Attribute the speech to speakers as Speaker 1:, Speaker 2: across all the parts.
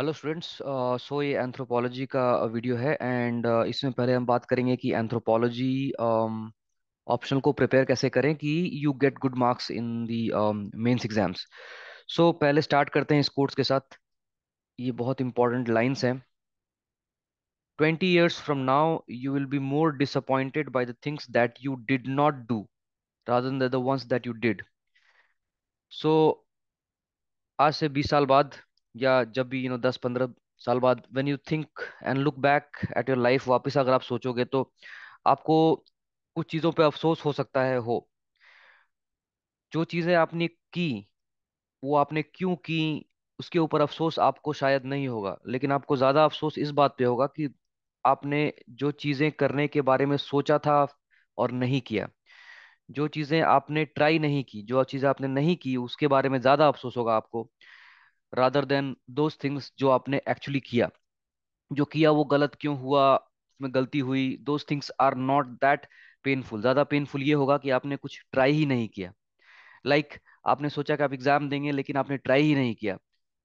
Speaker 1: Hello students so ये anthropology का video है एंड uh, इसमें पहले हम बात करेंगे कि एंथ्रोपोलॉजी ऑप्शन को प्रिपेयर कैसे करें कि you get good marks in the mains exams so पहले स्टार्ट करते हैं इस कोर्स के साथ ये बहुत इंपॉर्टेंट लाइन्स हैं twenty years from now you will be more disappointed by the things that you did not do राजन the ones that you did so आज से बीस साल बाद या जब भी यू नो दस पंद्रह साल बाद when you think and look back at your life वापस अगर आप सोचोगे तो आपको कुछ चीज़ों पे अफसोस हो सकता है हो जो चीज़ें आपने की वो आपने क्यों की उसके ऊपर अफसोस आपको शायद नहीं होगा लेकिन आपको ज़्यादा अफसोस इस बात पे होगा कि आपने जो चीज़ें करने के बारे में सोचा था और नहीं किया जो चीज़ें आपने ट्राई नहीं की जो चीज़ें आपने नहीं की उसके बारे में ज़्यादा अफसोस होगा आपको रादर देन दोज थिंग्स जो आपने एक्चुअली किया जो किया वो गलत क्यों हुआ उसमें गलती हुई those things are not that painful ज़्यादा पेनफुल ये होगा कि आपने कुछ ट्राई ही नहीं किया लाइक like, आपने सोचा कि आप एग्ज़ाम देंगे लेकिन आपने ट्राई ही नहीं किया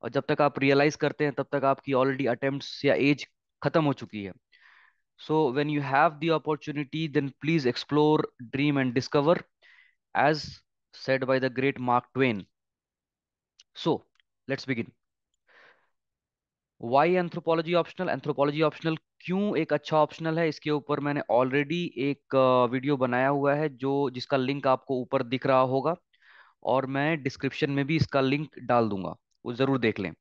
Speaker 1: और जब तक आप रियलाइज करते हैं तब तक आपकी ऑलरेडी अटेम्प्ट या एज खत्म हो चुकी है so when you have the opportunity then please explore dream and discover as said by the great Mark Twain so let's begin why anthropology optional anthropology optional क्यों एक अच्छा ऑप्शनल है इसके ऊपर मैंने ऑलरेडी एक वीडियो बनाया हुआ है जो जिसका लिंक आपको ऊपर दिख रहा होगा और मैं डिस्क्रिप्शन में भी इसका लिंक डाल दूंगा वो ज़रूर देख लें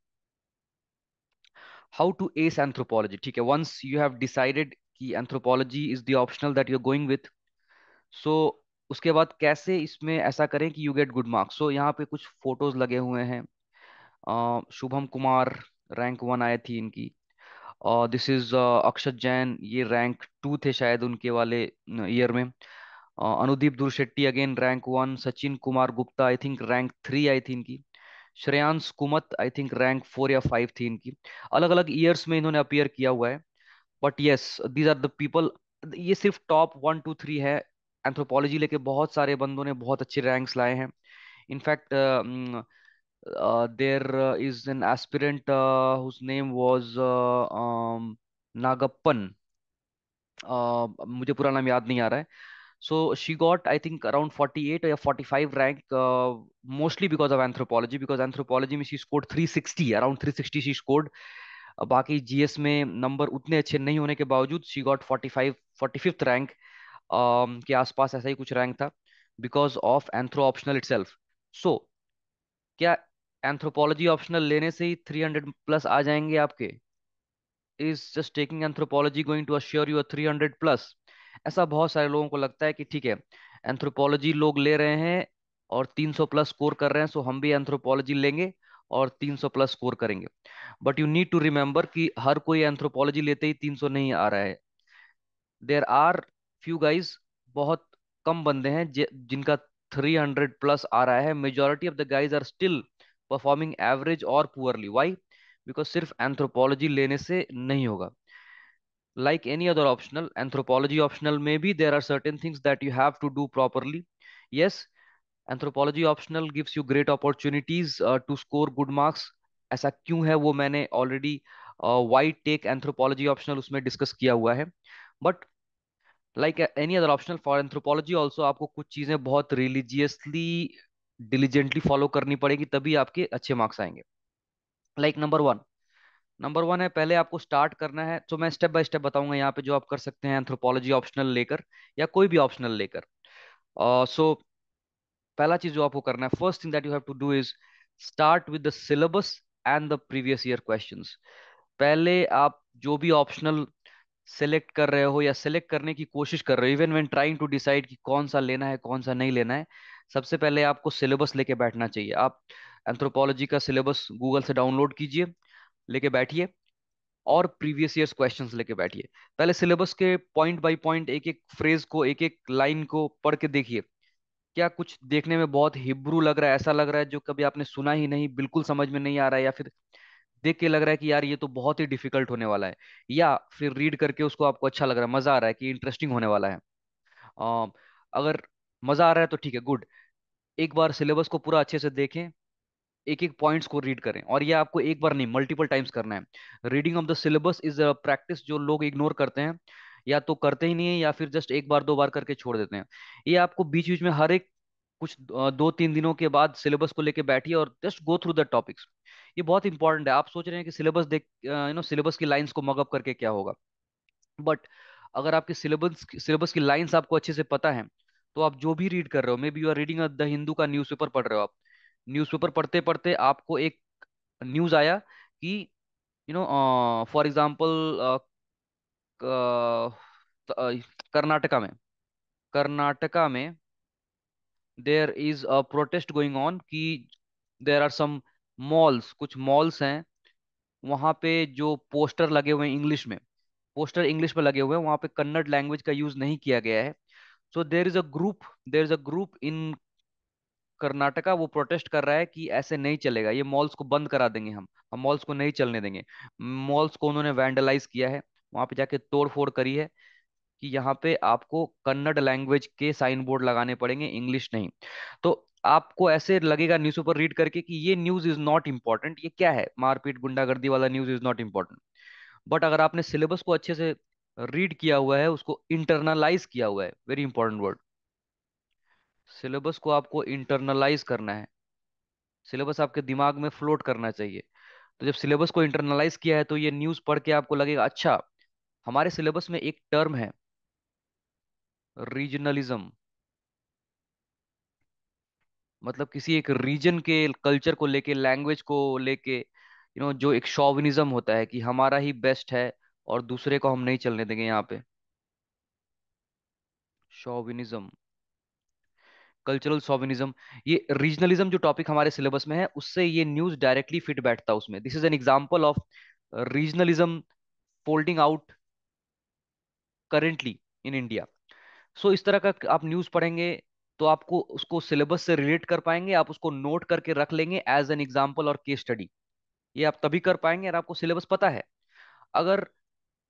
Speaker 1: हाउ टू एस एंथ्रोपोलॉजी ठीक है वंस यू हैव डिसाइडेड कि anthropology is the optional that you are going with so उसके बाद कैसे इसमें ऐसा करें कि you get good marks so यहाँ पे कुछ फोटोज़ लगे हुए हैं शुभम कुमार रैंक वन आए थी इनकी और दिस इज अक्षत जैन ये रैंक टू थे शायद उनके वाले ईयर में Anudeep Durishetty again rank one Sachin Kumar Gupta I think rank three आई थी इनकी Shreyansh Kumat I think rank four या फाइव थी इनकी अलग अलग ईयर्स में इन्होंने अपियर किया हुआ है but yes these are the people ये सिर्फ टॉप वन टू थ्री है एंथ्रोपोलॉजी लेके बहुत सारे बंदों ने बहुत अच्छे रैंक्स लाए हैं in fact uh, there uh, is an aspirant uh, whose name was uh, um, Nagappan. Uh, मुझे पूरा नाम याद नहीं आ रहा है So she got, I think, around 48 or 45 rank, uh, mostly because of anthropology. Because anthropology में she scored 360, around 360 she scored. बाकी GS में नंबर उतने अच्छे नहीं होने के बावजूद she got 45 45th rank um, के आसपास ऐसा ही कुछ रैंक था because of anthro optional itself so क्या एंथ्रोपोलॉजी ऑप्शनल लेने से ही थ्री हंड्रेड प्लस आ जाएंगे आपके is just taking anthropology going to assure you three hundred plus ऐसा बहुत सारे लोगों को लगता है कि ठीक है एंथ्रोपोलॉजी लोग ले रहे हैं और 300 प्लस स्कोर कर रहे हैं सो हम भी एंथ्रोपोलॉजी लेंगे और 300 प्लस स्कोर करेंगे but you need to remember कि हर कोई एंथ्रोपोलॉजी लेते ही 300 नहीं आ रहा है देर आर फ्यू गाइज बहुत कम बंदे हैं जिनका 300 प्लस आ रहा है majority of the guys are still performing average और पुअरली वाई बिकॉज सिर्फ एंथ्रोपोलॉजी लेने से नहीं होगा like any other optional anthropology optional में भी there are certain things that you have to do properly yes anthropology optional gives you great opportunities to score good marks ऐसा क्यों है वो मैंने already why take anthropology optional उसमें discuss किया हुआ है but like any other optional for anthropology also आपको कुछ चीजें बहुत रिलीजियसली डिलीजेंटली फॉलो करनी पड़ेगी तभी आपके अच्छे मार्क्स आएंगे like number one number one है पहले आपको स्टार्ट करना है तो मैं स्टेप बाय स्टेप बताऊंगा यहाँ पे जो आप कर सकते हैं एंथ्रोपोलॉजी ऑप्शनल लेकर या कोई भी ऑप्शनल लेकर सो uh, so, पहला चीज जो आपको करना है first thing that you have to do is start with the syllabus and the previous year questions पहले आप जो भी ऑप्शनल सेलेक्ट कर रहे हो या सेलेक्ट करने की कोशिश कर रहे हो even when trying to decide कि कौन सा लेना है कौन सा नहीं लेना है सबसे पहले आपको सिलेबस लेके बैठना चाहिए आप एंथ्रोपोलॉजी का सिलेबस गूगल से डाउनलोड कीजिए लेके बैठिए और प्रीवियस ईयर्स क्वेश्चंस लेके बैठिए पहले सिलेबस के पॉइंट बाय पॉइंट एक एक फ्रेज को एक एक लाइन को पढ़ के देखिए क्या कुछ देखने में बहुत हिब्रू लग रहा है ऐसा लग रहा है जो कभी आपने सुना ही नहीं बिल्कुल समझ में नहीं आ रहा है या फिर देख के लग रहा है कि यार ये तो बहुत ही डिफिकल्ट होने वाला है या फिर रीड करके उसको आपको अच्छा लग रहा है मजा आ रहा है कि इंटरेस्टिंग होने वाला है अगर मजा आ रहा है तो ठीक है गुड एक बार सिलेबस को पूरा अच्छे से देखें एक एक पॉइंट्स को रीड करें और ये आपको एक बार नहीं मल्टीपल टाइम्स करना है reading of the syllabus is a practice जो लोग इग्नोर करते हैं या तो करते ही नहीं है या फिर जस्ट एक बार दो बार करके छोड़ देते हैं ये आपको बीच बीच में हर एक कुछ दो तीन दिनों के बाद सिलेबस को लेके बैठिए और just go through the topics ये बहुत इंपॉर्टेंट है आप सोच रहे हैं कि सिलेबस देख यू नो सिलेबस की लाइंस को मगअप करके क्या होगा बट अगर आपके सिलेबस सिलेबस की लाइंस आपको अच्छे से पता है तो आप जो भी रीड कर रहे हो maybe you are reading the Hindu का न्यूज पढ़ रहे हो आप न्यूज़पेपर पढ़ते पढ़ते आपको एक न्यूज़ आया कि you know for example Karnataka में कर्नाटका में there is a protest going on कि देर आर सम मॉल्स कुछ मॉल्स हैं वहाँ पे जो पोस्टर लगे हुए हैं इंग्लिश में पोस्टर इंग्लिश में लगे हुए हैं वहाँ पे कन्नड़ लैंग्वेज का यूज नहीं किया गया है so there is a group there is a group in Karnataka वो प्रोटेस्ट कर रहा है कि ऐसे नहीं चलेगा ये मॉल्स को बंद करा देंगे हम हम मॉल्स को नहीं चलने देंगे मॉल्स को उन्होंने वैंडलाइज किया है वहाँ पे जाके तोड़फोड़ करी है कि यहाँ पे आपको कन्नड़ लैंग्वेज के साइन बोर्ड लगाने पड़ेंगे इंग्लिश नहीं तो आपको ऐसे लगेगा न्यूज पेपर रीड करके कि ये न्यूज इज नॉट इम्पॉर्टेंट ये क्या है मारपीट गुंडागर्दी वाला news is not important but अगर आपने सिलेबस को अच्छे से रीड किया हुआ है उसको इंटरनलाइज किया हुआ है वेरी इंपॉर्टेंट वर्ड सिलेबस को आपको इंटरनलाइज करना है सिलेबस आपके दिमाग में फ्लोट करना चाहिए तो जब सिलेबस को इंटरनलाइज किया है तो ये न्यूज पढ़ के आपको लगेगा अच्छा हमारे सिलेबस में एक टर्म है रीजनलिज्म मतलब किसी एक रीजन के कल्चर को लेके लैंग्वेज को लेके यू नो जो एक शॉविनिज्म होता है कि हमारा ही बेस्ट है और दूसरे को हम नहीं चलने देंगे यहाँ पे शॉविनिज्म कल्चरल शॉविनिज्म ये रीजनलिज्म जो टॉपिक हमारे सिलेबस में है उससे ये न्यूज डायरेक्टली फिट बैठता है उसमें this is an example of regionalism folding out currently in India so इस तरह का आप न्यूज पढ़ेंगे तो आपको उसको सिलेबस से रिलेट कर पाएंगे आप उसको नोट करके रख लेंगे एज एन एग्जाम्पल और केस स्टडी ये आप तभी कर पाएंगे अगर आपको सिलेबस पता है अगर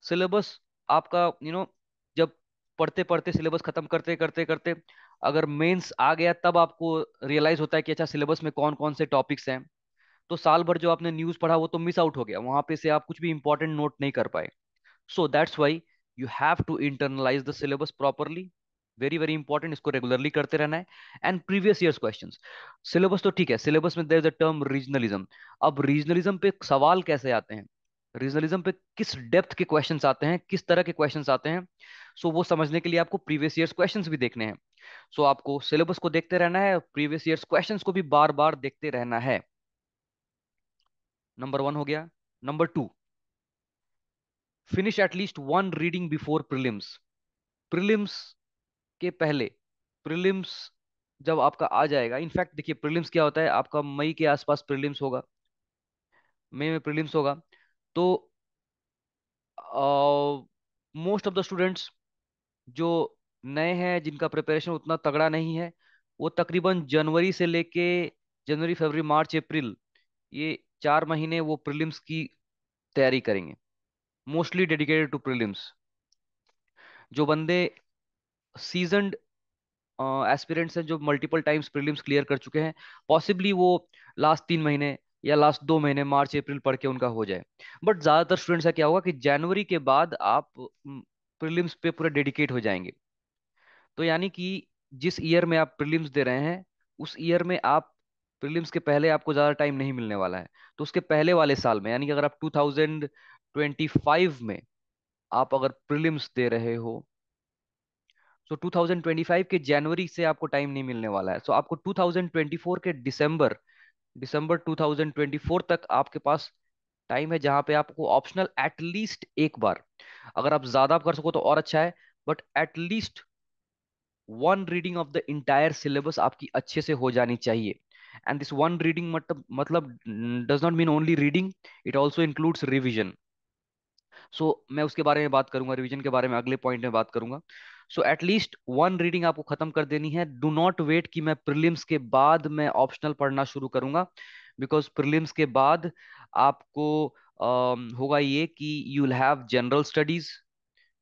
Speaker 1: सिलेबस आपका यू you नो know, जब पढ़ते पढ़ते सिलेबस खत्म करते करते करते अगर मेंस आ गया तब आपको रियलाइज होता है कि अच्छा सिलेबस में कौन कौन से टॉपिक्स हैं तो साल भर जो आपने न्यूज पढ़ा वो तो मिस आउट हो गया वहां पे से आप कुछ भी इंपॉर्टेंट नोट नहीं कर पाए so that's why you have to internalise the syllabus properly very very important इसको रेगुलरली करते रहना है and previous year question syllabus तो ठीक है सिलेबस में there is a term regionalism अब रीजनलिज्म पे सवाल कैसे आते हैं रीजनलिज्म पे किस डेप्थ के क्वेश्चन आते हैं किस तरह के क्वेश्चन आते हैं सो so, वो समझने के लिए आपको प्रीवियस ईयर क्वेश्चन भी देखने हैं सो so, आपको सिलेबस को देखते रहना है प्रीवियस ईयर क्वेश्चन को भी बार बार देखते रहना है नंबर वन हो गया number two finish at least one reading before prelims prelims के पहले प्रिलिम्स जब आपका आ जाएगा इनफैक्ट देखिए प्रिलिम्स क्या होता है आपका मई के आसपास प्रिलिम्स होगा मई में प्रिलिम्स होगा तो मोस्ट ऑफ द स्टूडेंट्स जो नए हैं जिनका प्रिपरेशन उतना तगड़ा नहीं है वो तकरीबन जनवरी से लेके जनवरी फरवरी मार्च अप्रैल ये चार महीने वो प्रिलिम्स की तैयारी करेंगे मोस्टली डेडिकेटेड टू प्रिलिम्स जो बंदे सीजनड एस्पिरेंट्स uh, हैं जो मल्टीपल टाइम्स प्रीलिम्स क्लियर कर चुके हैं पॉसिबली वो लास्ट तीन महीने या लास्ट दो महीने मार्च अप्रैल पढ़ के उनका हो जाए बट ज़्यादातर स्टूडेंट्स का क्या होगा कि जनवरी के बाद आप प्रीलिम्स पे पूरा डेडिकेट हो जाएंगे तो यानी कि जिस ईयर में आप प्रीलिम्स दे रहे हैं उस ईयर में आप प्रिलिम्स के पहले आपको ज़्यादा टाइम नहीं मिलने वाला है तो उसके पहले वाले साल में यानी कि अगर आप थाउजेंड 2025 में आप अगर प्रीलिम्स दे रहे हो तो so 2025 के जनवरी से आपको टाइम नहीं मिलने वाला है सो so आपको 2024 के दिसंबर दिसंबर 2024 तक आपके पास टाइम है जहां पे आपको ऑप्शनल एटलीस्ट एक बार अगर आप ज्यादा कर सको तो और अच्छा है but at least one reading of the entire syllabus आपकी अच्छे से हो जानी चाहिए एंड दिस वन रीडिंग मतलब मतलब does not mean only reading it also includes revision so so, मैं उसके बारे में बात करूंगा रिविजन के बारे में अगले पॉइंट में बात करूंगा सो एटलीस्ट वन रीडिंग आपको खत्म कर देनी है डू नॉट वेट कि मैं प्रिलिम्स के बाद मैं ऑप्शनल पढ़ना शुरू करूंगा बिकॉज प्रिलिम्स के बाद आपको uh, होगा ये कि you will have general studies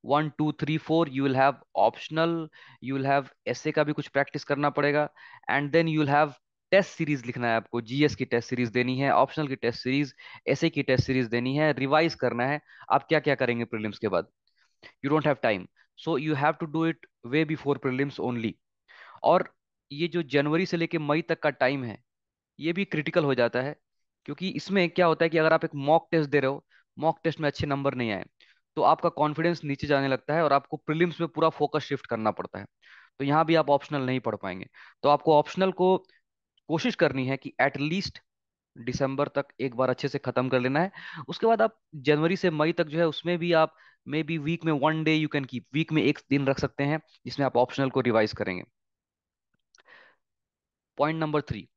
Speaker 1: one two three four you will have optional you will have essay का भी कुछ प्रैक्टिस करना पड़ेगा and then you will have test series लिखना है आपको जीएस की टेस्ट सीरीज देनी है ऑप्शनल की टेस्ट सीरीज एसए की टेस्ट सीरीज देनी है रिवाइज करना है आप क्या क्या करेंगे प्रीलिम्स के बाद you don't have time so you have to do it way before prelims only और ये जो जनवरी से लेके मई तक का टाइम है ये भी क्रिटिकल हो जाता है क्योंकि इसमें क्या होता है कि अगर आप एक मॉक टेस्ट दे रहे हो मॉक टेस्ट में अच्छे नंबर नहीं आए तो आपका कॉन्फिडेंस नीचे जाने लगता है और आपको प्रीलिम्स में पूरा फोकस शिफ्ट करना पड़ता है तो यहाँ भी आप ऑप्शनल नहीं पढ़ पाएंगे तो आपको ऑप्शनल को कोशिश करनी है कि एटलीस्ट दिसंबर तक एक बार अच्छे से खत्म कर लेना है उसके बाद आप जनवरी से मई तक जो है उसमें भी आप मे बी वीक में one day you can keep week में एक दिन रख सकते हैं जिसमें आप ऑप्शनल को रिवाइज करेंगे पॉइंट नंबर थ्री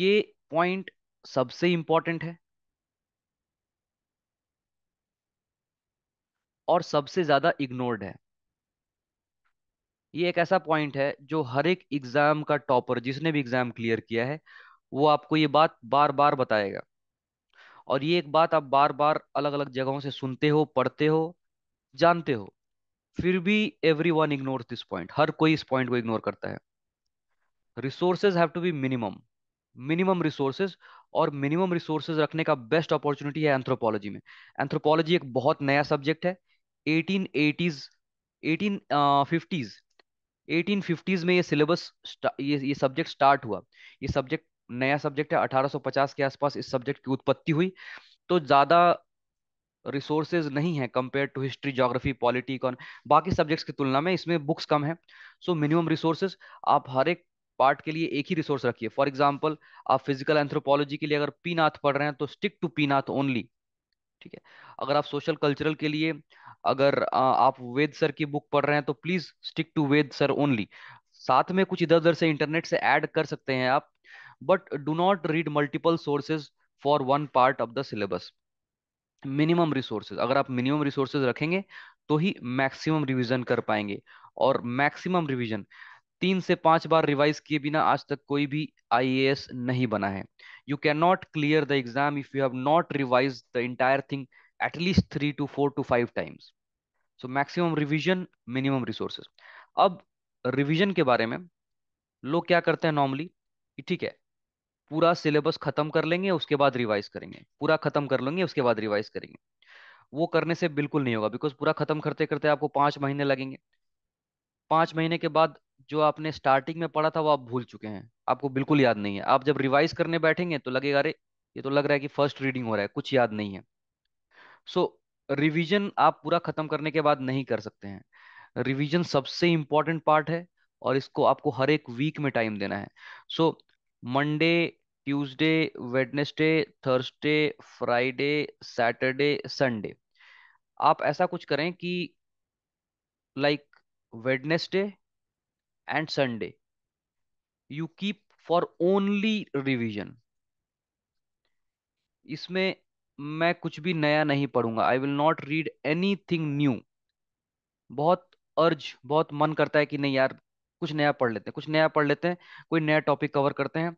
Speaker 1: ये पॉइंट सबसे इंपॉर्टेंट है और सबसे ज्यादा इग्नोर्ड है ये एक ऐसा पॉइंट है जो हर एक एग्जाम का टॉपर जिसने भी एग्जाम क्लियर किया है वो आपको ये बात बार बार बताएगा और ये एक बात आप बार बार अलग अलग जगहों से सुनते हो पढ़ते हो जानते हो फिर भी everyone ignore this point हर कोई इस पॉइंट को इग्नोर करता है resources have to be minimum minimum resources और मिनिमम रिसोर्सेज रखने का बेस्ट अपॉर्चुनिटी है एंथ्रोपोलॉजी में एंथ्रोपोलॉजी एक बहुत नया सब्जेक्ट है eighteen eighties eighteen fifties 1850s में ये सिलेबस ये ये सब्जेक्ट स्टार्ट हुआ ये सब्जेक्ट नया सब्जेक्ट है 1850 के आसपास इस सब्जेक्ट की उत्पत्ति हुई तो ज़्यादा रिसोर्सेज नहीं है compare to history geography polity कॉन बाकी सब्जेक्ट्स की तुलना में इसमें बुक्स कम है सो मिनिमम रिसोर्सेज आप हर एक पार्ट के लिए एक ही रिसोर्स रखिए फॉर एग्जाम्पल आप फिजिकल एंथ्रोपोलॉजी के लिए अगर पीनाथ पढ़ रहे हैं तो स्टिक टू पीनाथ ओनली ठीक है अगर आप सोशल कल्चरल के लिए अगर आप वेद सर की बुक पढ़ रहे हैं तो please stick to Ved sir only साथ में कुछ इधर उधर से इंटरनेट से ऐड कर सकते हैं आप but do not read multiple sources for one part of the syllabus minimum resources अगर आप मिनिमम रिसोर्सेज रखेंगे तो ही मैक्सिमम रिविजन कर पाएंगे और मैक्सिमम रिविजन तीन से पांच बार रिवाइज किए बिना आज तक कोई भी आई नहीं बना है you can not clear the exam if you have not revise the entire thing at least three to four to five times. So maximum revision, minimum resources. अब revision के बारे में लोग क्या करते हैं नॉर्मली ठीक है पूरा सिलेबस खत्म कर लेंगे उसके बाद रिवाइज करेंगे पूरा खत्म कर लेंगे उसके बाद रिवाइज करेंगे वो करने से बिल्कुल नहीं होगा बिकॉज पूरा खत्म करते करते आपको पाँच महीने लगेंगे पाँच महीने के बाद जो आपने स्टार्टिंग में पढ़ा था वो आप भूल चुके हैं आपको बिल्कुल याद नहीं है आप जब रिवाइज करने बैठेंगे तो लगेगा अरे ये तो लग रहा है कि फर्स्ट रीडिंग हो रहा है कुछ याद नहीं है सो रिवीजन आप पूरा खत्म करने के बाद नहीं कर सकते हैं रिवीजन सबसे इंपॉर्टेंट पार्ट है और इसको आपको हर एक वीक में टाइम देना है so Monday Tuesday Wednesday Thursday Friday Saturday Sunday आप ऐसा कुछ करें कि like Wednesday and Sunday you keep for only revision इसमें मैं कुछ भी नया नहीं पढ़ूंगा I will not read anything new बहुत अर्ज बहुत मन करता है कि नहीं यार कुछ नया पढ़ लेते हैं कुछ नया पढ़ लेते हैं कोई नया टॉपिक कवर करते हैं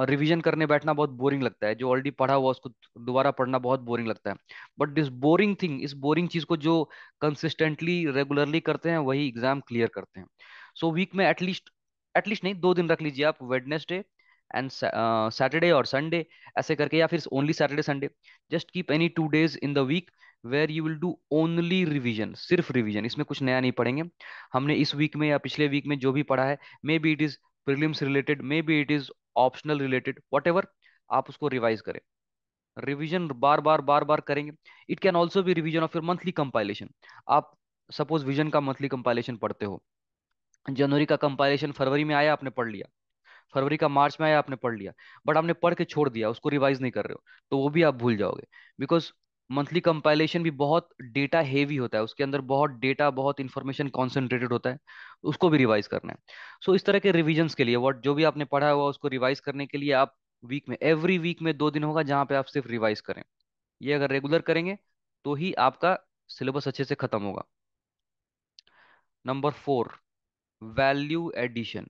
Speaker 1: और रिविजन करने बैठना बहुत बोरिंग लगता है जो ऑलरेडी पढ़ा हुआ उसको दोबारा पढ़ना बहुत बोरिंग लगता है बट दिस बोरिंग थिंग इस बोरिंग चीज को जो कंसिस्टेंटली रेगुलरली करते हैं वही एग्जाम क्लियर करते हैं सो so, वीक में एटलीस्ट एटलीस्ट नहीं दो दिन रख लीजिए आप वेडनेसडे एंड सैटरडे और संडे ऐसे करके या फिर only Saturday Sunday just keep any two days in the week where you will do only revision सिर्फ रिविजन इसमें कुछ नया नहीं पढ़ेंगे हमने इस वीक में या पिछले वीक में जो भी पढ़ा है maybe it is prelims related maybe it is optional related what आप उसको रिवाइज करें रिविजन बार बार बार बार करेंगे इट कैन ऑल्सो भी revision of your monthly compilation आप सपोज विजन का मंथली कंपाइलेशन पढ़ते हो जनवरी का कंपाइलेशन फरवरी में आया आपने पढ़ लिया फरवरी का मार्च में आया आपने पढ़ लिया बट आपने पढ़ के छोड़ दिया उसको रिवाइज नहीं कर रहे हो तो वो भी आप भूल जाओगे बिकॉज मंथली कंपाइलेशन भी बहुत डेटा हेवी होता है उसके अंदर बहुत डेटा बहुत इन्फॉर्मेशन कॉन्सेंट्रेटेड होता है उसको भी रिवाइज करना है सो so, इस तरह के रिविजन्स के लिए वॉट जो भी आपने पढ़ा हुआ उसको रिवाइज करने के लिए आप वीक में एवरी वीक में दो दिन होगा जहाँ पे आप सिर्फ रिवाइज करें ये अगर रेगुलर करेंगे तो ही आपका सिलेबस अच्छे से खत्म होगा नंबर फोर वैल्यू एडिशन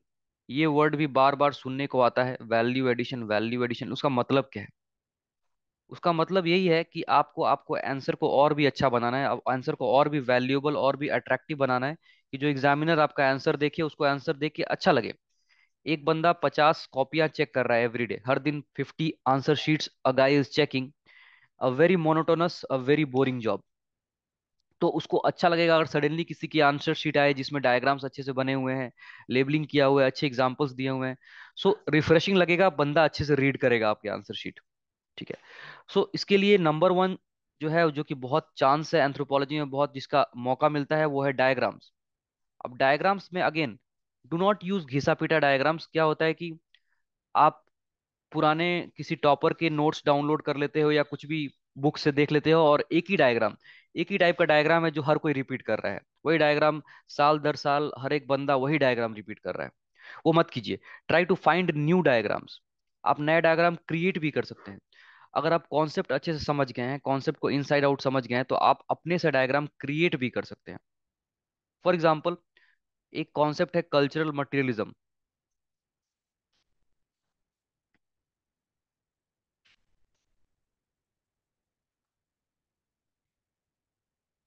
Speaker 1: ये वर्ड भी बार बार सुनने को आता है वैल्यू एडिशन वैल्यू एडिशन उसका मतलब क्या है उसका मतलब यही है कि आपको आपको आंसर को और भी अच्छा बनाना है आंसर को और भी वैल्यूएबल और भी अट्रैक्टिव बनाना है कि जो एग्जामिनर आपका आंसर देखे उसको आंसर देख के अच्छा लगे एक बंदा पचास कॉपियां चेक कर रहा है एवरीडे हर दिन fifty answer sheets uh is checking a very monotonous a very boring job तो उसको अच्छा लगेगा अगर सडनली किसी की आंसर शीट आए जिसमें डायग्राम्स अच्छे से बने हुए हैं लेबलिंग किया हुआ है अच्छे एग्जाम्पल्स दिए हुए हैं सो रिफ्रेशिंग लगेगा बंदा अच्छे से रीड करेगा आपकी आंसर शीट ठीक है सो so, इसके लिए नंबर वन जो है जो कि बहुत चांस है एंथ्रोपोलॉजी में बहुत जिसका मौका मिलता है वो है डायग्राम्स अब डायग्राम्स में अगेन डू नॉट यूज घिसा पीटा डायग्राम्स क्या होता है कि आप पुराने किसी टॉपर के नोट्स डाउनलोड कर लेते हो या कुछ भी बुक से देख लेते हो और एक ही डायग्राम एक ही टाइप का डायग्राम है जो हर कोई रिपीट कर रहा है वही डायग्राम साल दर साल हर एक बंदा वही डायग्राम रिपीट कर रहा है वो मत कीजिए try to find new diagrams आप नए डायग्राम क्रिएट भी कर सकते हैं अगर आप कॉन्सेप्ट अच्छे से समझ गए हैं कॉन्सेप्ट को इनसाइड आउट समझ गए हैं तो आप अपने से डायग्राम क्रिएट भी कर सकते हैं फॉर एग्जाम्पल एक कॉन्सेप्ट है cultural materialism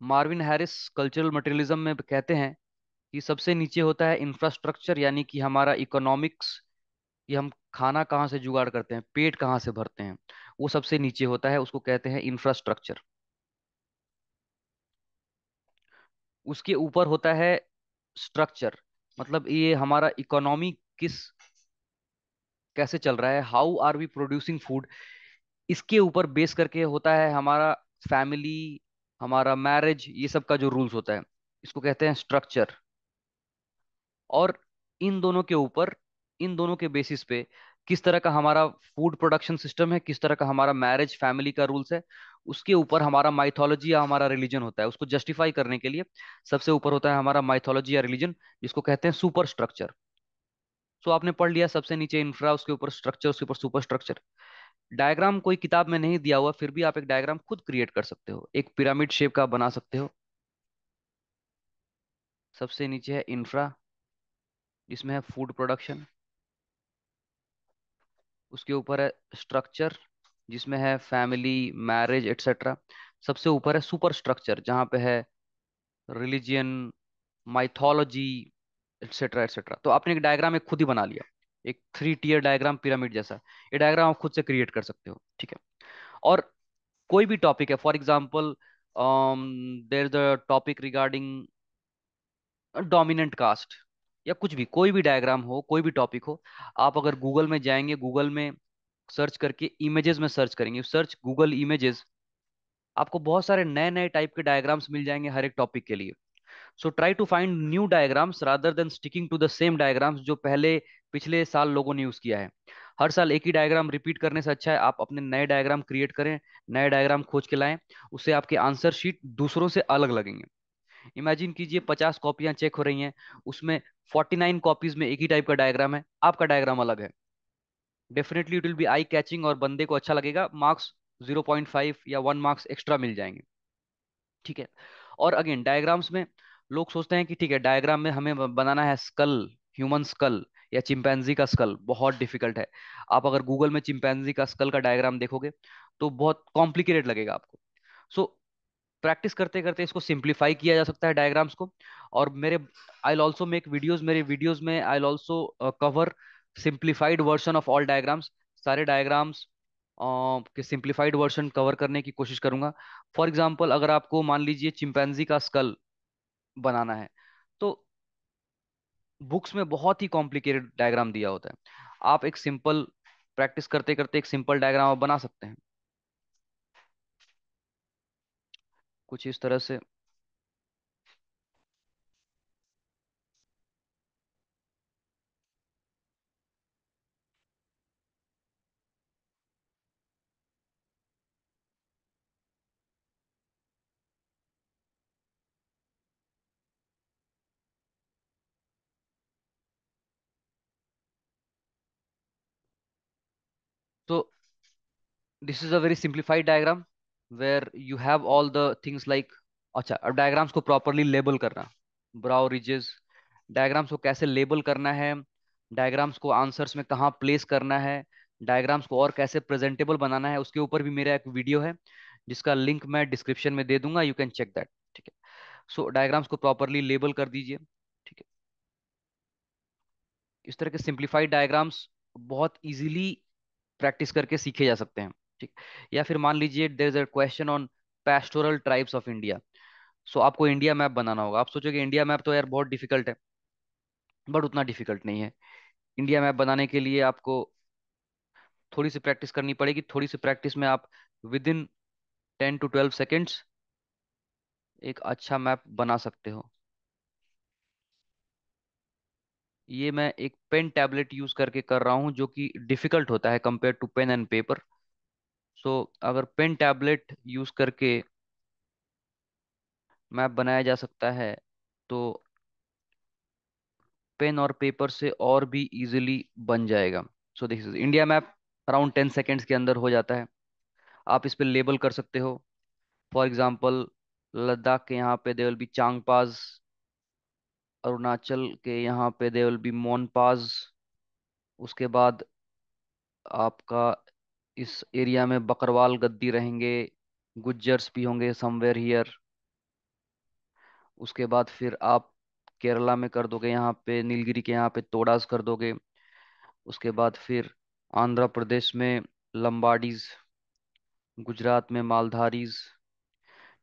Speaker 1: Marvin Harris cultural materialism में कहते हैं कि सबसे नीचे होता है इंफ्रास्ट्रक्चर यानी कि हमारा इकोनॉमिक्स कि हम खाना कहाँ से जुगाड़ करते हैं पेट कहाँ से भरते हैं वो सबसे नीचे होता है उसको कहते हैं इंफ्रास्ट्रक्चर उसके ऊपर होता है स्ट्रक्चर मतलब ये हमारा इकोनॉमी किस कैसे चल रहा है how are we producing food इसके ऊपर बेस करके होता है हमारा फैमिली हमारा मैरिज ये सब का जो रूल्स होता है इसको कहते हैं स्ट्रक्चर और इन दोनों के ऊपर इन दोनों के बेसिस पे किस तरह का हमारा फूड प्रोडक्शन सिस्टम है किस तरह का हमारा मैरिज फैमिली का रूल्स है उसके ऊपर हमारा माइथोलॉजी या हमारा रिलीजन होता है उसको जस्टिफाई करने के लिए सबसे ऊपर होता है हमारा माइथोलॉजी या रिलीजन जिसको कहते हैं सुपर स्ट्रक्चर सो आपने पढ़ लिया सबसे नीचे इंफ्रा उसके ऊपर स्ट्रक्चर उसके ऊपर सुपर स्ट्रक्चर डायग्राम कोई किताब में नहीं दिया हुआ फिर भी आप एक डायग्राम खुद क्रिएट कर सकते हो एक पिरामिड शेप का बना सकते हो सबसे नीचे है इंफ्रा जिसमें है फूड प्रोडक्शन उसके ऊपर है स्ट्रक्चर जिसमें है फैमिली मैरिज एट्सेट्रा सबसे ऊपर है सुपर स्ट्रक्चर जहां पे है रिलीजियन माइथोलॉजी एट्सेट्रा एट्सेट्रा तो आपने एक डायग्राम एक खुद ही बना लिया एक थ्री टीयर डायग्राम पिरामिड जैसा ये डायग्राम आप खुद से क्रिएट कर सकते हो ठीक है और कोई भी टॉपिक है for example there the topic regarding dominant caste या कुछ भी कोई भी डायग्राम हो कोई भी टॉपिक हो आप अगर गूगल में जाएंगे गूगल में सर्च करके इमेजेस में सर्च करेंगे सर्च गूगल इमेजेस आपको बहुत सारे नए नए टाइप के डायग्राम्स मिल जाएंगे हर एक टॉपिक के लिए so try to find new diagrams rather than sticking to the same diagrams जो पहले पिछले साल लोगों ने यूज किया है हर साल एक ही डायग्राम रिपीट करने से अच्छा है आप अपने नए डायग्राम क्रिएट करें नए डायग्राम खोज के लाएं उससे आपके आंसर शीट दूसरों से अलग लगेंगे इमेजिन कीजिए पचास कॉपियां चेक हो रही हैं उसमें फोर्टी नाइन कॉपीज में एक ही टाइप का डायग्राम है आपका डायग्राम अलग है definitely it will be eye catching और बंदे को अच्छा लगेगा मार्क्स जीरो पॉइंट फाइव या वन मार्क्स एक्स्ट्रा मिल जाएंगे ठीक है और अगेन डायग्राम्स में लोग सोचते हैं कि ठीक है डायग्राम में हमें बनाना है स्कल ह्यूमन स्कल या चिंपैंजी का स्कल बहुत डिफिकल्ट है आप अगर गूगल में चिंपैंजी का स्कल का डायग्राम देखोगे तो बहुत कॉम्प्लिकेटेड लगेगा आपको सो so, प्रैक्टिस करते करते इसको सिंप्लीफाई किया जा सकता है डायग्राम्स को और मेरे आई ऑल्सो मेक वीडियोज मेरे वीडियोज में I also cover simplified version of all diagrams सारे डायग्राम्स के सिंप्लीफाइड वर्जन कवर करने की कोशिश करूंगा फॉर एग्जाम्पल अगर आपको मान लीजिए चिंपैंजी का स्कल बनाना है तो बुक्स में बहुत ही कॉम्प्लिकेटेड डायग्राम दिया होता है आप एक सिंपल प्रैक्टिस करते करते एक सिंपल डायग्राम आप बना सकते हैं कुछ इस तरह से this is a very simplified diagram where you have all the things like अच्छा अब डायग्राम्स को प्रॉपरली लेबल करना ब्राउ रिजेस डायग्राम्स को कैसे लेबल करना है डायग्राम्स को आंसर्स में कहाँ प्लेस करना है डायग्राम्स को और कैसे प्रेजेंटेबल बनाना है उसके ऊपर भी मेरा एक वीडियो है जिसका लिंक मैं डिस्क्रिप्शन में दे दूंगा यू कैन चेक दैट ठीक है सो डायग्राम्स को प्रॉपरली लेबल कर दीजिए ठीक है इस तरह के सिंप्लीफाइड डायग्राम्स बहुत इजीली प्रैक्टिस करके सीखे जा सकते हैं ठीक या फिर मान लीजिए there is a question on pastoral tribes of India so आपको इंडिया मैप बनाना होगा आप कि इंडिया मैप तो यार बहुत डिफिकल्ट है बट उतना डिफिकल्ट नहीं है इंडिया मैप बनाने के लिए आपको थोड़ी सी प्रैक्टिस करनी पड़ेगी थोड़ी सी प्रैक्टिस में आप within ten to twelve seconds एक अच्छा मैप बना सकते हो ये मैं एक पेन टैबलेट यूज करके कर रहा हूँ जो कि डिफिकल्ट होता है compare to pen and paper so तो अगर पेन टैबलेट यूज़ करके मैप बनाया जा सकता है तो पेन और पेपर से और भी इजीली बन जाएगा सो देखिए India map around ten seconds के अंदर हो जाता है आप इस पर लेबल कर सकते हो फॉर एग्जाम्पल लद्दाख के यहाँ पे देवल बी चांग पाज़ अरुणाचल के यहाँ पे देवल बी मोन उसके बाद आपका इस एरिया में बकरवाल गद्दी रहेंगे गुज्जर्स भी होंगे समवेयर हियर उसके बाद फिर आप केरला में कर दोगे यहाँ पे नीलगिरी के यहाँ पे तोड़ास कर दोगे उसके बाद फिर आंध्र प्रदेश में लंबाडीज गुजरात में मालधारीज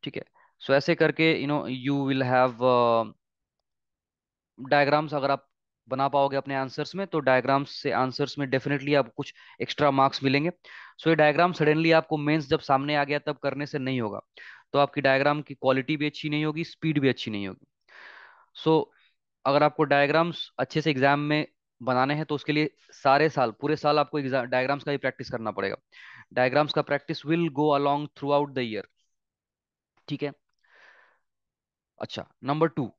Speaker 1: ठीक है सो so, ऐसे करके you know you will have diagrams अगर आप बना पाओगे अपने आंसर्स में तो डायग्राम्स से आंसर्स में डेफिनेटली आपको कुछ एक्स्ट्रा मार्क्स मिलेंगे सो ये डायग्राम सडनली आपको मेंस जब सामने आ गया तब करने से नहीं होगा तो आपकी डायग्राम की क्वालिटी भी अच्छी नहीं होगी स्पीड भी अच्छी नहीं होगी सो so, अगर आपको डायग्राम्स अच्छे से एग्जाम में बनाने हैं तो उसके लिए सारे साल पूरे साल आपको डायग्राम्स का ही प्रैक्टिस करना पड़ेगा डायग्राम्स का practice will go along throughout the year ठीक है अच्छा नंबर टू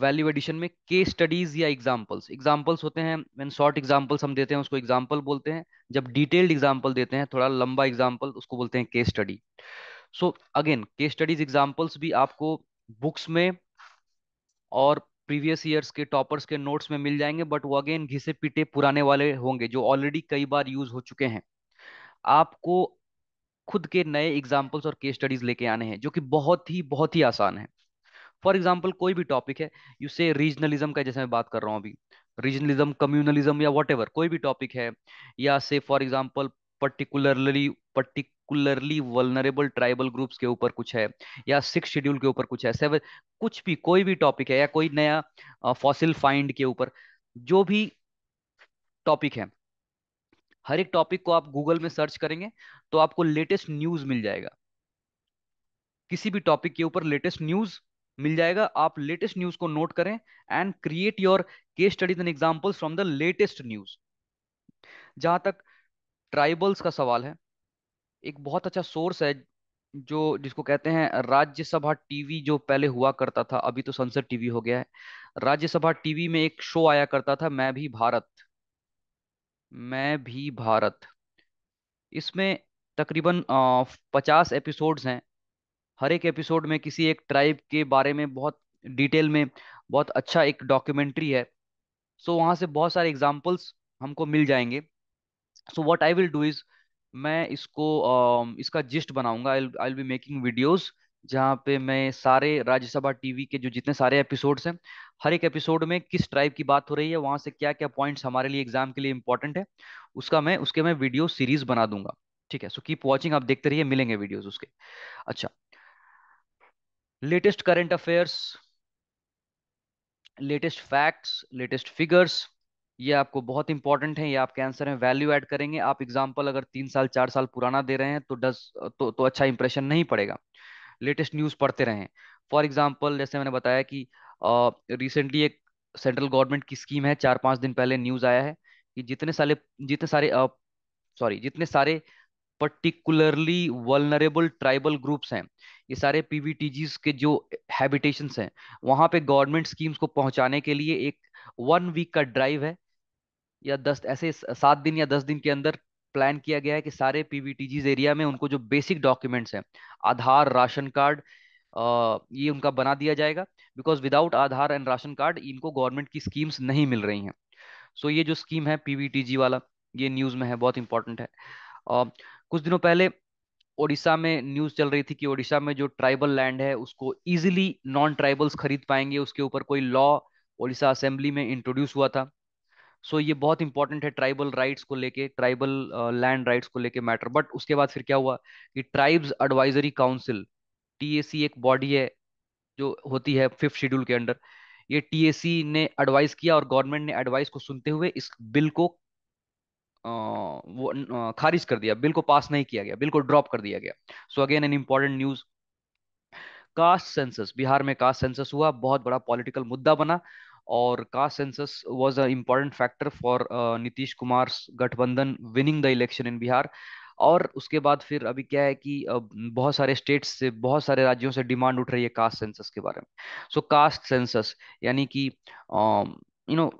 Speaker 1: वैल्यू एडिशन में केस स्टडीज या एग्जाम्पल्स एग्जाम्पल्स होते हैं मैन शॉर्ट एग्जाम्पल्स हम देते हैं उसको एग्जाम्पल बोलते हैं जब डिटेल्ड एग्जाम्पल देते हैं थोड़ा लंबा एग्जाम्पल उसको बोलते हैं case study so again case studies examples भी आपको बुक्स में और प्रीवियस ईयर्स के टॉपर्स के नोट्स में मिल जाएंगे बट वो अगेन घिसे पीटे पुराने वाले होंगे जो ऑलरेडी कई बार यूज हो चुके हैं आपको खुद के नए एग्जाम्पल्स और केस स्टडीज लेके आने हैं जो कि बहुत ही बहुत ही आसान है फॉर एग्जाम्पल कोई भी टॉपिक है यू से रीजनलिज्म का जैसे मैं बात कर रहा हूँ अभी रीजनलिज्म कम्युनलिज्म या वट कोई भी टॉपिक है या से for example particularly particularly vulnerable tribal groups के ऊपर कुछ है या सिक्स शेड्यूल के ऊपर कुछ है सेवन कुछ भी कोई भी टॉपिक है या कोई नया फॉसिल फाइंड के ऊपर जो भी टॉपिक है हर एक टॉपिक को आप गूगल में सर्च करेंगे तो आपको लेटेस्ट न्यूज मिल जाएगा किसी भी टॉपिक के ऊपर लेटेस्ट न्यूज मिल जाएगा आप लेटेस्ट न्यूज को नोट करें and create your case studies and examples from the latest news जहां तक ट्राइबल्स का सवाल है एक बहुत अच्छा सोर्स है जो जिसको कहते हैं राज्यसभा टीवी जो पहले हुआ करता था अभी तो संसद टीवी हो गया है राज्यसभा टीवी में एक शो आया करता था मैं भी भारत मैं भी भारत इसमें तकरीबन पचास एपिसोड्स हैं हर एक एपिसोड में किसी एक ट्राइब के बारे में बहुत डिटेल में बहुत अच्छा एक डॉक्यूमेंट्री है सो so, वहाँ से बहुत सारे एग्जाम्पल्स हमको मिल जाएंगे so what I will do is मैं इसको इसका जिस्ट बनाऊंगा आई बी मेकिंग वीडियोस जहाँ पे मैं सारे राज्यसभा टीवी के जो जितने सारे एपिसोड्स हैं हर एक एपिसोड में किस ट्राइब की बात हो रही है वहाँ से क्या क्या पॉइंट्स हमारे लिए एग्जाम के लिए इंपॉर्टेंट है उसका मैं उसके मैं वीडियो सीरीज बना दूंगा ठीक है सो कीप वॉचिंग आप देखते रहिए मिलेंगे वीडियोज उसके अच्छा latest current affairs latest facts latest figures ये आपको बहुत इंपॉर्टेंट है ये आपके आंसर है वैल्यू ऐड करेंगे आप एग्जाम्पल अगर तीन साल चार साल पुराना दे रहे हैं तो डस तो, तो अच्छा इंप्रेशन नहीं पड़ेगा लेटेस्ट न्यूज पढ़ते रहे फॉर एग्जाम्पल जैसे मैंने बताया कि रिसेंटली एक सेंट्रल गवर्नमेंट की स्कीम है चार पांच दिन पहले न्यूज आया है कि जितने साले जितने सारे सॉरी जितने सारे पर्टिकुलरली वलनरेबल ट्राइबल ग्रुप्स हैं ये सारे पीवीटीजीस के जो हैबिटेशन हैं वहां पे गवर्नमेंट स्कीम्स को पहुंचाने के लिए एक वन वीक का ड्राइव है या दस ऐसे सात दिन या दस दिन के अंदर प्लान किया गया है कि सारे पीवीटीजीज एरिया में उनको जो बेसिक डॉक्यूमेंट्स हैं आधार राशन कार्ड ये उनका बना दिया जाएगा because without Aadhaar and ration card इनको गवर्नमेंट की स्कीम्स नहीं मिल रही हैं सो so, ये जो स्कीम है पीवीटीजी वाला ये न्यूज़ में है बहुत इंपॉर्टेंट है कुछ दिनों पहले ओडिशा में न्यूज चल रही थी कि ओडिशा में जो ट्राइबल लैंड है उसको इजीली नॉन ट्राइबल्स खरीद पाएंगे उसके ऊपर कोई लॉ ओडिशा असेंबली में इंट्रोड्यूस हुआ था सो so, ये बहुत इंपॉर्टेंट है ट्राइबल राइट्स को लेके ट्राइबल लैंड राइट्स को लेके मैटर बट उसके बाद फिर क्या हुआ कि ट्राइब्स एडवाइजरी काउंसिल टीएसी एक बॉडी है जो होती है फिफ्थ शेड्यूल के अंडर ये टीएसी ने एडवाइस किया और गवर्नमेंट ने एडवाइस को सुनते हुए इस बिल को वो खारिज कर दिया बिल को पास नहीं किया गया बिल को ड्रॉप कर दिया गया so again an important news caste census Bihar में कास्ट सेंसस हुआ बहुत बड़ा पॉलिटिकल मुद्दा बना और caste census was a important factor for Nitish Kumar गठबंधन winning the election in Bihar और उसके बाद फिर अभी क्या है कि बहुत सारे स्टेट्स से बहुत सारे राज्यों से डिमांड उठ रही है कास्ट सेंसस के बारे में सो कास्ट सेंसस यानी कि you know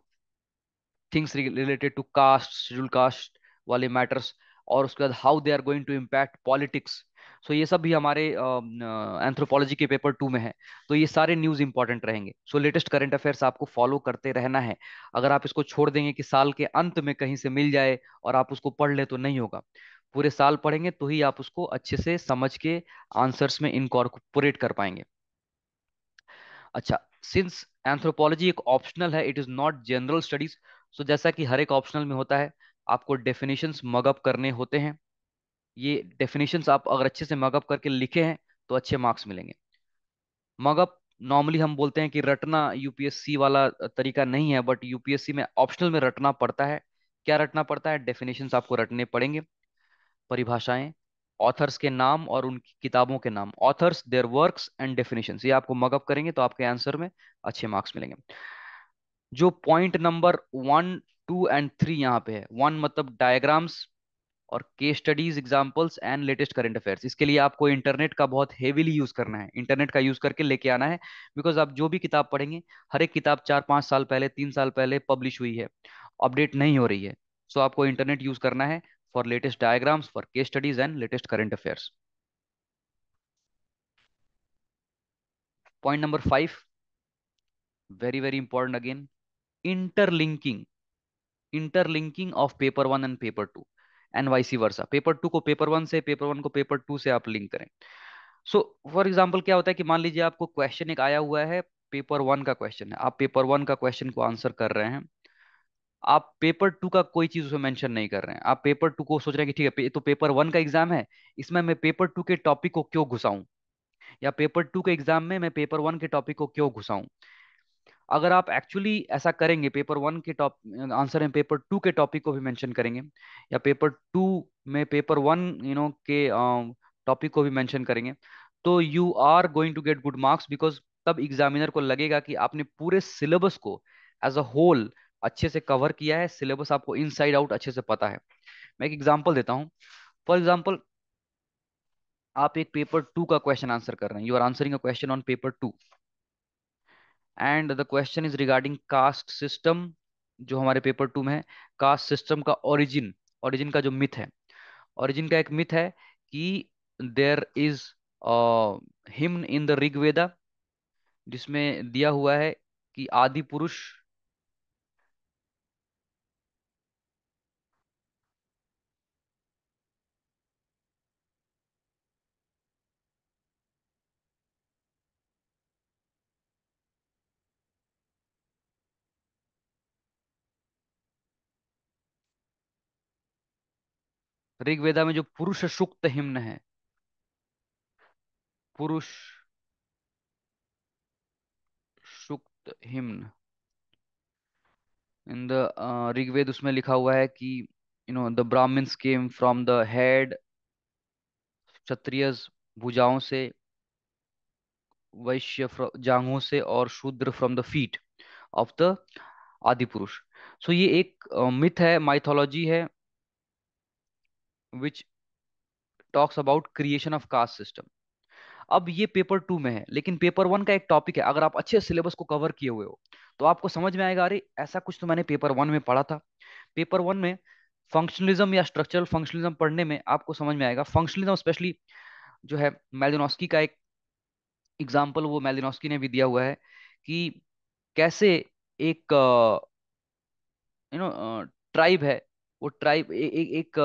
Speaker 1: things related to caste schedule caste वाले मैटर्स और उसके बाद how they are going to impact politics so ये सब भी हमारे एंथ्रोपोलॉजी uh, के पेपर टू में है तो ये सारे न्यूज इंपॉर्टेंट रहेंगे सो लेटेस्ट करंट अफेयर्स आपको फॉलो करते रहना है अगर आप इसको छोड़ देंगे कि साल के अंत में कहीं से मिल जाए और आप उसको पढ़ ले तो नहीं होगा पूरे साल पढ़ेंगे तो ही आप उसको अच्छे से समझ के आंसर्स में इनकॉर्पोरेट कर पाएंगे अच्छा सिंस एंथ्रोपोलॉजी एक ऑप्शनल है it is not general studies so so, जैसा कि हर एक ऑप्शनल में होता है आपको डेफिनेशंस मगअप करने होते हैं ये डेफिनेशंस आप अगर अच्छे से मगअप करके लिखे हैं तो अच्छे मार्क्स मिलेंगे मगअप नॉर्मली हम बोलते हैं कि रटना यूपीएससी वाला तरीका नहीं है बट यूपीएससी में ऑप्शनल में रटना पड़ता है क्या रटना पड़ता है डेफिनेशंस आपको रटने पड़ेंगे परिभाषाएं ऑथर्स के नाम और उनकी किताबों के नाम authors their works and definitions ये आपको मगअप करेंगे तो आपके आंसर में अच्छे मार्क्स मिलेंगे जो point number one two and three यहाँ पे है वन मतलब डायग्राम्स और case studies examples and latest current affairs इसके लिए आपको इंटरनेट का बहुत हेविली यूज करना है इंटरनेट का यूज करके लेके आना है बिकॉज आप जो भी किताब पढ़ेंगे हर एक किताब चार पांच साल पहले तीन साल पहले पब्लिश हुई है अपडेट नहीं हो रही है सो so आपको इंटरनेट यूज करना है for latest diagrams for case studies and latest current affairs point number five very very important again interlinking interlinking of paper one and paper two and vice versa paper two को paper one से paper one को paper two से आप link करें so for example क्या होता है कि मान लीजिए आपको क्वेश्चन एक आया हुआ है पेपर वन का क्वेश्चन है आप पेपर वन का क्वेश्चन को आंसर कर रहे हैं आप पेपर टू का कोई चीज उसमें मेंशन नहीं कर रहे हैं आप पेपर टू को सोच रहे हैं कि ठीक है तो पेपर वन का एग्जाम है इसमें मैं पेपर टू के टॉपिक को क्यों घुसाऊं या पेपर टू के एग्जाम में मैं पेपर वन के टॉपिक को क्यों घुसाऊं अगर आप एक्चुअली ऐसा करेंगे पेपर वन के टॉप आंसर में पेपर टू के टॉपिक को भी मेंशन करेंगे या पेपर टू में पेपर वन यू नो के टॉपिक को भी मेंशन करेंगे तो you are going to get good marks because तब एग्जामिनर को लगेगा कि आपने पूरे सिलेबस को एज अ होल अच्छे से कवर किया है सिलेबस आपको इन आउट अच्छे से पता है मैं एक एग्जाम्पल देता हूँ फॉर एग्जाम्पल आप एक पेपर टू का क्वेश्चन आंसर कर रहे हैं you are answering a question on paper two and the question is regarding caste system जो हमारे पेपर टू में है कास्ट सिस्टम का ओरिजिन ओरिजिन का जो मिथ है ओरिजिन का एक मिथ है कि there is hymn in the Rigveda जिसमें दिया हुआ है कि आदि पुरुष ऋग्वेदा में जो पुरुष सूक्त हिम्न है पुरुष सूक्त हिम्न इन द ऋग्वेद उसमें लिखा हुआ है कि you know the Brahmans came from the head क्षत्रिय भुजाओं से वैश्य जांघों से और शूद्र from the feet of the आदि पुरुष सो ये एक मिथ है माइथोलॉजी है which talks about creation of caste system अब ये पेपर टू में है लेकिन पेपर वन का एक टॉपिक है अगर आप अच्छे सिलेबस को कवर किए हुए हो तो आपको समझ में आएगा अरे ऐसा कुछ तो मैंने पेपर वन में पढ़ा था पेपर वन में फंक्शनलिज्म या स्ट्रक्चरल फंक्शनलिज्म पढ़ने में आपको समझ में आएगा फंक्शनलिज्म स्पेशली जो है मेलिनोस्की का एक एग्जाम्पल वो मेलिनोस्की ने भी दिया हुआ है कि कैसे एक यू नो ट्राइब है वो ट्राइब ए, ए, एक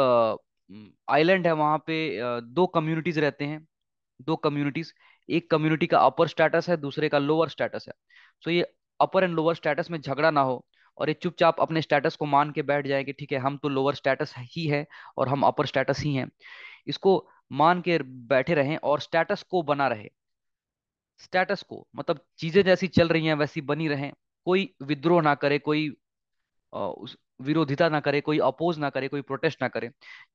Speaker 1: आइलैंड है वहां पे दो कम्युनिटीज रहते हैं दो कम्युनिटीज एक कम्युनिटी का अपर स्टेटस है दूसरे का लोअर स्टेटस है सो ये अपर एंड लोअर स्टेटस में झगड़ा ना हो और ये चुपचाप अपने स्टेटस को मान के बैठ जाए कि ठीक है हम तो लोअर स्टेटस ही है और हम अपर स्टेटस ही हैं इसको मान के बैठे रहें और स्टेटस को बना रहे स्टेटस को मतलब चीजें जैसी चल रही हैं वैसी बनी रहें कोई विद्रोह ना करे कोई अ, उस विरोधिता ना करे कोई अपोज ना करे कोई प्रोटेस्ट ना करे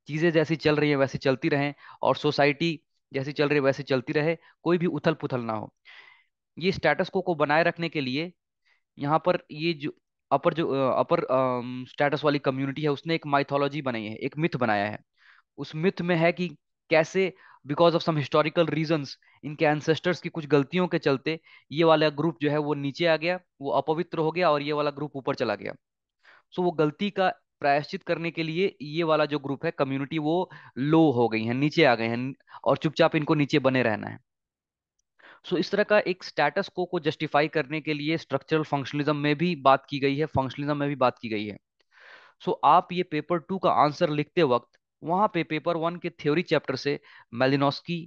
Speaker 1: चीजें जैसी चल रही है वैसी चलती रहें और सोसाइटी जैसी चल रही है वैसी चलती रहे कोई भी उथल पुथल ना हो ये स्टेटस को को बनाए रखने के लिए यहाँ पर ये जो अपर जो अपर स्टेटस वाली कम्युनिटी है उसने एक माइथोलॉजी बनाई है एक मिथ बनाया है उस मिथ में है कि कैसे because of some historical reason इनके एंसेस्टर्स की कुछ गलतियों के चलते ये वाला ग्रुप जो है वो नीचे आ गया वो अपवित्र हो गया और ये वाला ग्रुप ऊपर चला गया सो वो गलती का प्रायश्चित करने के लिए ये वाला जो ग्रुप है कम्युनिटी वो लो हो गई है नीचे आ गए हैं और चुपचाप इनको नीचे बने रहना है सो so, इस तरह का एक स्टेटस को को जस्टिफाई करने के लिए स्ट्रक्चरल फंक्शनलिज्म में भी बात की गई है फंक्शनलिज्म में भी बात की गई है सो so, आप ये पेपर टू का आंसर लिखते वक्त वहां पे पेपर वन के थ्योरी चैप्टर से मेलिनोस्की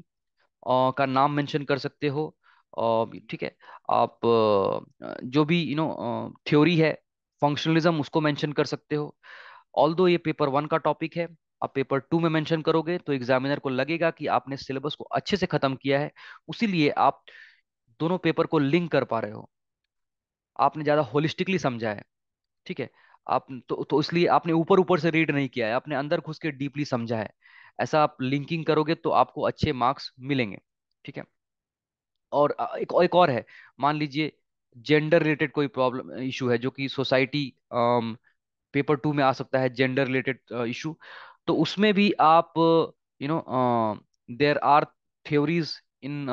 Speaker 1: का नाम मेंशन कर सकते हो ठीक है आप जो भी यू नो थ्योरी है फंक्शनलिज्म उसको मेंशन कर सकते हो ऑल ये पेपर वन का टॉपिक है आप पेपर टू में मेंशन करोगे तो एग्जामिनर को लगेगा कि आपने सिलेबस को अच्छे से खत्म किया है उसीलिए आप दोनों पेपर को लिंक कर पा रहे हो आपने ज़्यादा होलिस्टिकली समझा है ठीक है आप तो, तो इसलिए आपने ऊपर ऊपर से रीड नहीं किया है आपने अंदर घुस के डीपली समझा है ऐसा आप लिंकिंग करोगे तो आपको अच्छे मार्क्स मिलेंगे ठीक है और एक एक और है मान लीजिए जेंडर रिलेटेड कोई प्रॉब्लम इशू uh, है जो कि सोसाइटी पेपर टू में आ सकता है जेंडर रिलेटेड इशू तो उसमें भी आप you know there are theories in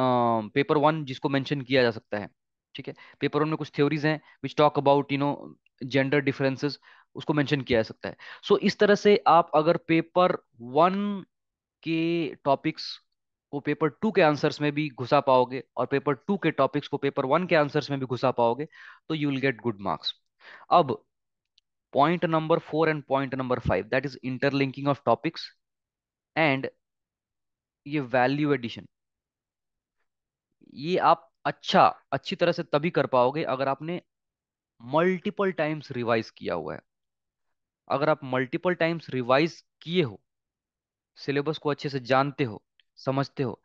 Speaker 1: paper one जिसको मेंशन किया जा सकता है ठीक है पेपर वन में कुछ थ्योरीज हैं which talk about you know gender differences उसको मेंशन किया जा सकता है सो so, इस तरह से आप अगर पेपर वन के टॉपिक्स को पेपर टू के आंसर्स में भी घुसा पाओगे और पेपर टू के टॉपिक्स को पेपर वन के आंसर्स में भी घुसा पाओगे तो you will get good marks अब point number four and point number five that is interlinking of topics and ये वैल्यू एडिशन ये आप अच्छा अच्छी तरह से तभी कर पाओगे अगर आपने मल्टीपल टाइम्स रिवाइज किया हुआ है अगर आप मल्टीपल टाइम्स रिवाइज किए हो सिलेबस को अच्छे से जानते हो समझते हो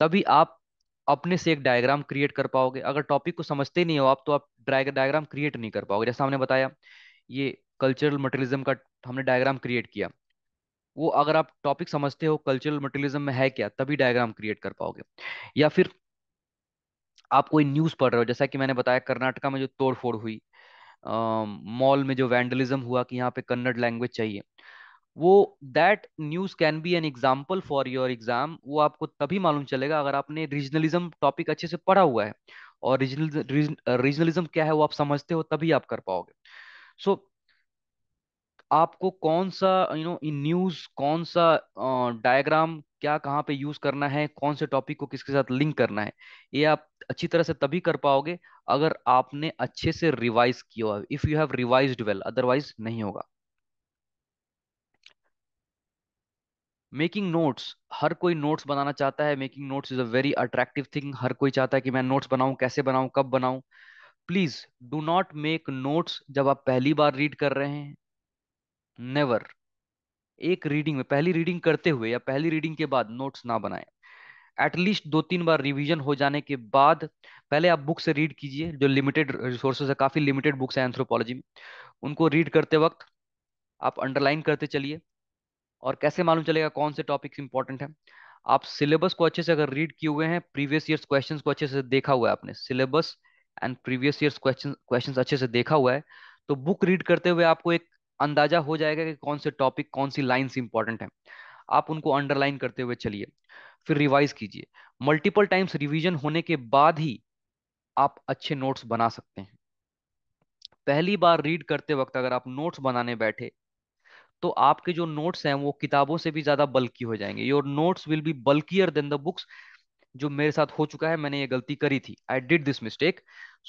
Speaker 1: तभी आप अपने से एक डायग्राम क्रिएट कर पाओगे अगर टॉपिक को समझते नहीं हो आप तो आप डायग्राम क्रिएट नहीं कर पाओगे जैसा हमने बताया ये कल्चरल मटेरियलिज्म का हमने डायग्राम क्रिएट किया वो अगर आप टॉपिक समझते हो कल्चरल मटेरियलिज्म में है क्या तभी डायग्राम क्रिएट कर पाओगे या फिर आप कोई न्यूज़ पढ़ रहे हो जैसा कि मैंने बताया कर्नाटका में जो तोड़फोड़ हुई मॉल में जो वैंडलिज्म हुआ कि यहाँ पे कन्नड़ लैंग्वेज चाहिए वो that news can be an example for your exam वो आपको तभी मालूम चलेगा अगर आपने रीजनलिज्म टॉपिक अच्छे से पढ़ा हुआ है और रीजनलिज्म क्या है वो आप समझते हो तभी आप कर पाओगे सो so, आपको कौन सा यू नो इन न्यूज कौन सा डायग्राम uh, क्या कहाँ पे यूज करना है कौन से टॉपिक को किसके साथ लिंक करना है ये आप अच्छी तरह से तभी कर पाओगे अगर आपने अच्छे से रिवाइज किया if you have revised well otherwise नहीं होगा मेकिंग नोट्स हर कोई नोट्स बनाना चाहता है making notes is a very attractive thing हर कोई चाहता है कि मैं नोट्स बनाऊं कैसे बनाऊं कब बनाऊं please do not make notes जब आप पहली बार रीड कर रहे हैं नेवर एक रीडिंग में पहली रीडिंग करते हुए या पहली रीडिंग के बाद नोट्स ना बनाएं एटलीस्ट दो तीन बार रिवीजन हो जाने के बाद पहले आप बुक से रीड कीजिए जो लिमिटेड रिसोर्सेज है काफ़ी लिमिटेड बुक्स है एंथ्रोपोलॉजी में उनको रीड करते वक्त आप अंडरलाइन करते चलिए और कैसे मालूम चलेगा कौन से टॉपिक्स इंपॉर्टेंट हैं आप सिलेबस को अच्छे से अगर रीड किए हुए हैं प्रीवियस ईयर्स क्वेश्चंस को अच्छे से देखा हुआ है आपने syllabus and previous years question questions अच्छे से देखा हुआ है तो बुक रीड करते हुए आपको एक अंदाजा हो जाएगा कि कौन से टॉपिक कौन सी लाइन्स इंपॉर्टेंट हैं आप उनको अंडरलाइन करते हुए चलिए फिर रिवाइज कीजिए मल्टीपल टाइम्स रिविजन होने के बाद ही आप अच्छे नोट्स बना सकते हैं पहली बार रीड करते वक्त अगर आप नोट्स बनाने बैठे तो आपके जो नोट्स हैं वो किताबों से भी ज्यादा बल्कि हो जाएंगे your notes will be bulkier than the books जो मेरे साथ हो चुका है मैंने ये गलती करी थी I did this mistake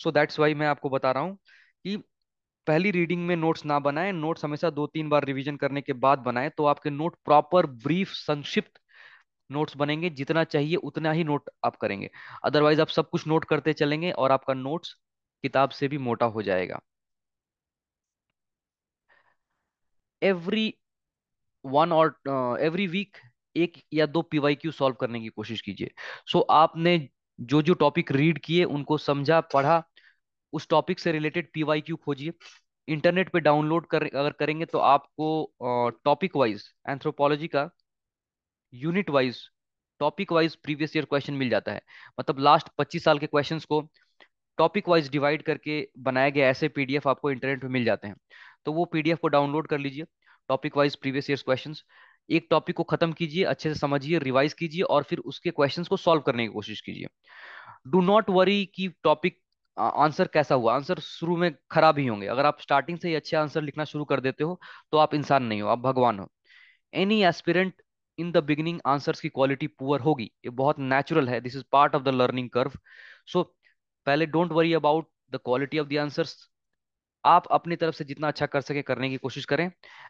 Speaker 1: so that's why मैं आपको बता रहा हूँ कि पहली रीडिंग में नोट्स ना बनाए नोट्स हमेशा दो तीन बार रिविजन करने के बाद बनाए तो आपके नोट प्रॉपर ब्रीफ संक्षिप्त नोट्स बनेंगे जितना चाहिए उतना ही नोट आप करेंगे अदरवाइज आप सब कुछ नोट करते चलेंगे और आपका नोट्स किताब से भी मोटा हो जाएगा एवरी वन और एवरी वीक एक या दो पीवाई क्यू सॉल्व करने की कोशिश कीजिए सो so, आपने जो जो टॉपिक रीड किए उनको समझा पढ़ा उस टॉपिक से रिलेटेड पीवाई क्यू खोजिए इंटरनेट पे डाउनलोड कर अगर करेंगे तो आपको टॉपिक वाइज एंथ्रोपोलॉजी का unit wise topic wise previous year question मिल जाता है मतलब लास्ट 25 साल के क्वेश्चंस को टॉपिक वाइज डिवाइड करके बनाया गया ऐसे पीडीएफ आपको इंटरनेट पे मिल जाते हैं तो वो पीडीएफ को डाउनलोड कर लीजिए topic wise previous year question एक टॉपिक को खत्म कीजिए अच्छे से समझिए रिवाइज कीजिए और फिर उसके क्वेश्चन को सॉल्व करने की कोशिश कीजिए डू नॉट वरी कि टॉपिक आंसर कैसा हुआ आंसर शुरू में खराब ही होंगे अगर आप स्टार्टिंग से ही अच्छे आंसर लिखना शुरू कर देते हो तो आप इंसान नहीं हो आप भगवान हो any aspirant in the beginning answers की क्वालिटी पुअर होगी ये बहुत नेचुरल है this is part of the learning curve so पहले don't worry about the quality of the answers आप अपनी तरफ से जितना अच्छा कर सके करने की कोशिश करें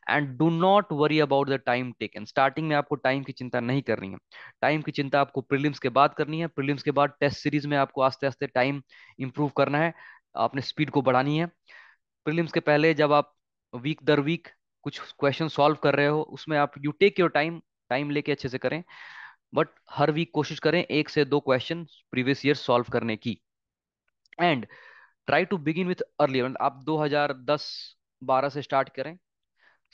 Speaker 1: and do not worry about the time taken starting में आपको टाइम की चिंता नहीं करनी है टाइम की चिंता आपको प्रीलिम्स के बाद करनी है प्रीलिम्स के बाद टेस्ट सीरीज में आपको आस्ते आस्ते टाइम इंप्रूव करना है आपने स्पीड को बढ़ानी है प्रिलिम्स के पहले जब आप वीक दर वीक कुछ क्वेश्चन सॉल्व कर रहे हो उसमें आप you take your time time लेके अच्छे से करें बट हर वीक कोशिश करें एक से दो क्वेश्चन प्रीवियस ईयर सॉल्व करने की and try to begin with early आप 2010 12 से स्टार्ट करें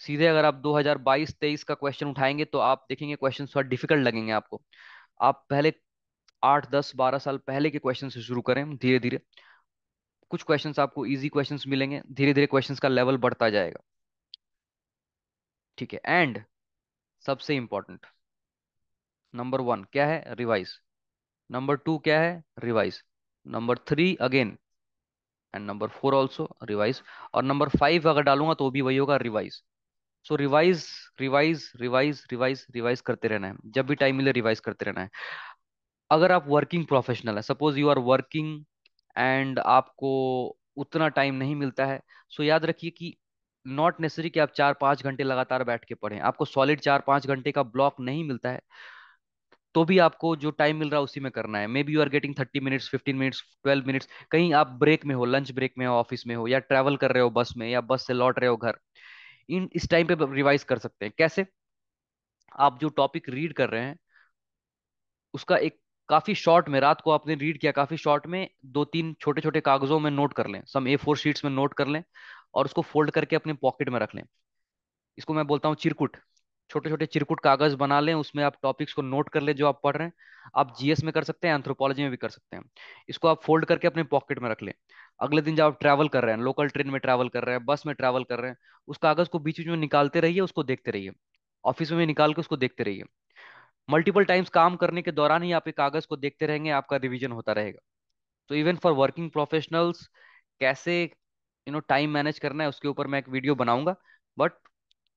Speaker 1: सीधे अगर आप 2022 23 का क्वेश्चन उठाएंगे तो आप देखेंगे क्वेश्चन थोड़ा डिफिकल्ट लगेंगे आपको आप पहले आठ दस बारह साल पहले के क्वेश्चन से शुरू करें धीरे धीरे कुछ क्वेश्चंस आपको इजी क्वेश्चंस मिलेंगे धीरे धीरे क्वेश्चंस का लेवल बढ़ता जाएगा ठीक है एंड सबसे इंपॉर्टेंट नंबर वन क्या है रिवाइज नंबर टू क्या है revise number three again and number four also revise और नंबर फाइव अगर डालूंगा तो भी वही होगा revise so revise revise revise revise revise करते रहना है जब भी टाइम मिले रिवाइज करते रहना है अगर आप वर्किंग प्रोफेशनल है सपोज यू आर वर्किंग एंड आपको उतना टाइम नहीं मिलता है सो so याद रखिए कि नॉट नेसेसरी कि आप चार पाँच घंटे लगातार बैठ के पढ़ें आपको सॉलिड चार पाँच घंटे का ब्लॉक नहीं मिलता है तो भी आपको जो टाइम मिल रहा है उसी में करना है maybe you are getting thirty minutes fifteen minutes twelve minutes कहीं आप ब्रेक में हो लंच ब्रेक में हो ऑफिस में हो या ट्रैवल कर रहे हो बस में या बस से लौट रहे हो घर इन इस टाइम पे रिवाइज कर सकते हैं कैसे आप जो टॉपिक रीड कर रहे हैं उसका एक काफी शॉर्ट में रात को आपने रीड किया काफी शॉर्ट में दो तीन छोटे छोटे कागजों में नोट कर लें सम ए फोर शीट्स में नोट कर लें और उसको फोल्ड करके अपने पॉकेट में रख लें इसको मैं बोलता हूँ चिरकुट छोटे छोटे चिरकुट कागज बना लें उसमें आप टॉपिक्स को नोट कर लें जो आप पढ़ रहे हैं आप जीएस में कर सकते हैं एंथ्रोपोलॉजी में भी कर सकते हैं इसको आप फोल्ड करके अपने पॉकेट में रख लें अगले दिन जब आप ट्रैवल कर रहे हैं लोकल ट्रेन में ट्रैवल कर रहे हैं बस में ट्रैवल कर रहे हैं उस कागज को बीच बीच में निकालते रहिए उसको देखते रहिए ऑफिस में निकाल के उसको देखते रहिए मल्टीपल टाइम्स काम करने के दौरान ही आप एक कागज को देखते रहेंगे आपका रिविजन होता रहेगा तो इवन फॉर वर्किंग प्रोफेशनल्स कैसे यू नो टाइम मैनेज करना है उसके ऊपर मैं एक वीडियो बनाऊंगा but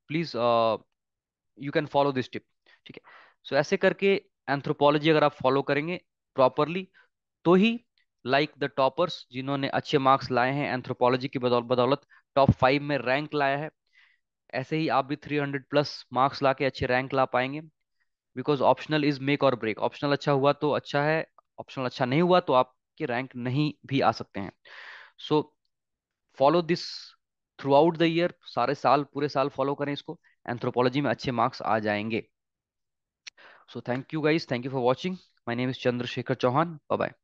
Speaker 1: please you can follow this tip ठीक है सो ऐसे करके एंथ्रोपोलॉजी अगर आप फॉलो करेंगे प्रॉपरली तो ही लाइक द टॉपर्स जिन्होंने अच्छे मार्क्स लाए हैं एंथ्रोपोलॉजी की बदौलत बदौलत टॉप फाइव में रैंक लाया है ऐसे ही आप भी 300 प्लस मार्क्स ला के अच्छे रैंक ला पाएंगे बिकॉज ऑप्शनल इज मेक और ब्रेक ऑप्शनल अच्छा हुआ तो अच्छा है ऑप्शनल अच्छा नहीं हुआ तो आपके रैंक नहीं भी आ सकते हैं so follow this throughout the year सारे साल पूरे साल फॉलो करें इसको एंथ्रोपोलॉजी में अच्छे मार्क्स आ जाएंगे so thank you guys thank you for watching my name is Chandrashekhar Chauhan bye